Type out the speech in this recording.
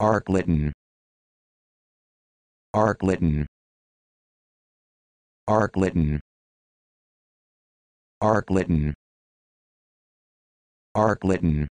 Arkleton Arkleton Arkleton Arkleton Arkleton